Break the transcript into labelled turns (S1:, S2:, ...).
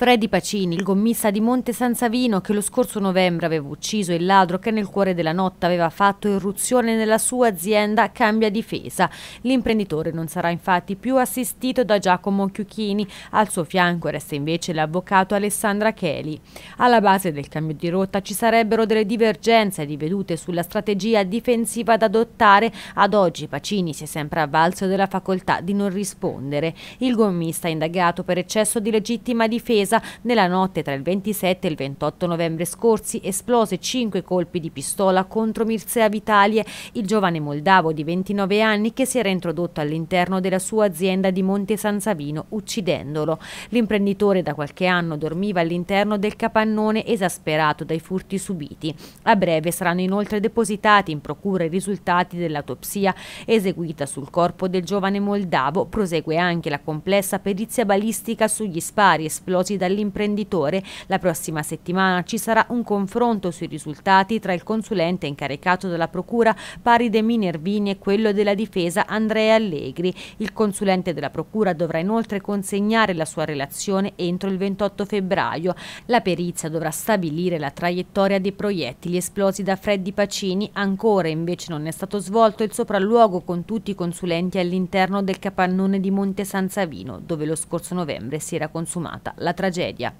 S1: Freddy Pacini, il gommista di Monte San Savino che lo scorso novembre aveva ucciso il ladro che nel cuore della notte aveva fatto irruzione nella sua azienda, cambia difesa. L'imprenditore non sarà infatti più assistito da Giacomo Chiuchini, al suo fianco resta invece l'avvocato Alessandra Cheli. Alla base del cambio di rotta ci sarebbero delle divergenze di vedute sulla strategia difensiva da adottare. Ad oggi Pacini si è sempre avvalso della facoltà di non rispondere. Il gommista è indagato per eccesso di legittima difesa difesa, nella notte tra il 27 e il 28 novembre scorsi esplose cinque colpi di pistola contro Mircea Vitalie, il giovane moldavo di 29 anni che si era introdotto all'interno della sua azienda di Monte San Savino, uccidendolo. L'imprenditore da qualche anno dormiva all'interno del capannone esasperato dai furti subiti. A breve saranno inoltre depositati in procura i risultati dell'autopsia eseguita sul corpo del giovane moldavo. Prosegue anche la complessa perizia balistica sugli spari esplosi dall'imprenditore. La prossima settimana ci sarà un confronto sui risultati tra il consulente incaricato dalla Procura Paride Minervini e quello della Difesa Andrea Allegri. Il consulente della Procura dovrà inoltre consegnare la sua relazione entro il 28 febbraio. La perizia dovrà stabilire la traiettoria dei proiettili esplosi da Freddy Pacini. Ancora invece non è stato svolto il sopralluogo con tutti i consulenti all'interno del capannone di Monte San Savino, dove lo scorso novembre si era consumata la tragedia tragedia.